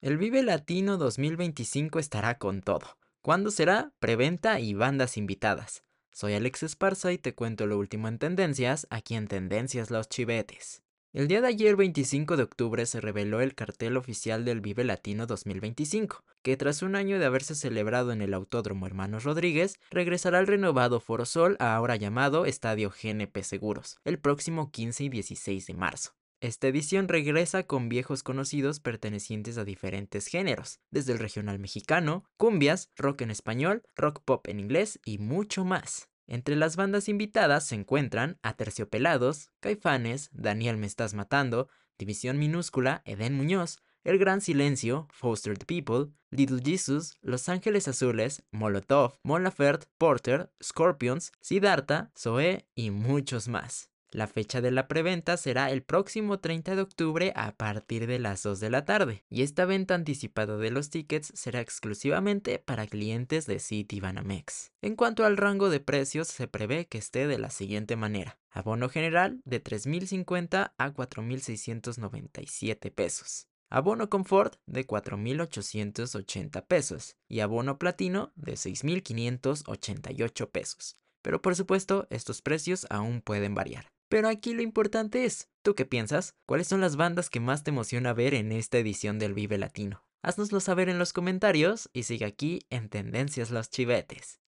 El Vive Latino 2025 estará con todo. ¿Cuándo será? Preventa y bandas invitadas. Soy Alex Esparza y te cuento lo último en tendencias, aquí en Tendencias Los Chivetes. El día de ayer 25 de octubre se reveló el cartel oficial del Vive Latino 2025, que tras un año de haberse celebrado en el Autódromo Hermanos Rodríguez, regresará al renovado Foro Sol, ahora llamado Estadio GNP Seguros, el próximo 15 y 16 de marzo. Esta edición regresa con viejos conocidos pertenecientes a diferentes géneros, desde el regional mexicano, cumbias, rock en español, rock pop en inglés y mucho más. Entre las bandas invitadas se encuentran Aterciopelados, Caifanes, Daniel Me Estás Matando, División Minúscula, Edén Muñoz, El Gran Silencio, Fostered People, Little Jesus, Los Ángeles Azules, Molotov, Molafert, Porter, Scorpions, Siddhartha, Zoe y muchos más. La fecha de la preventa será el próximo 30 de octubre a partir de las 2 de la tarde, y esta venta anticipada de los tickets será exclusivamente para clientes de Banamex. En cuanto al rango de precios, se prevé que esté de la siguiente manera. Abono general de 3.050 a 4.697 pesos. Abono Confort de 4.880 pesos y abono Platino de 6.588 pesos. Pero por supuesto, estos precios aún pueden variar. Pero aquí lo importante es, ¿tú qué piensas? ¿Cuáles son las bandas que más te emociona ver en esta edición del Vive Latino? Haznoslo saber en los comentarios y sigue aquí en Tendencias Los Chivetes.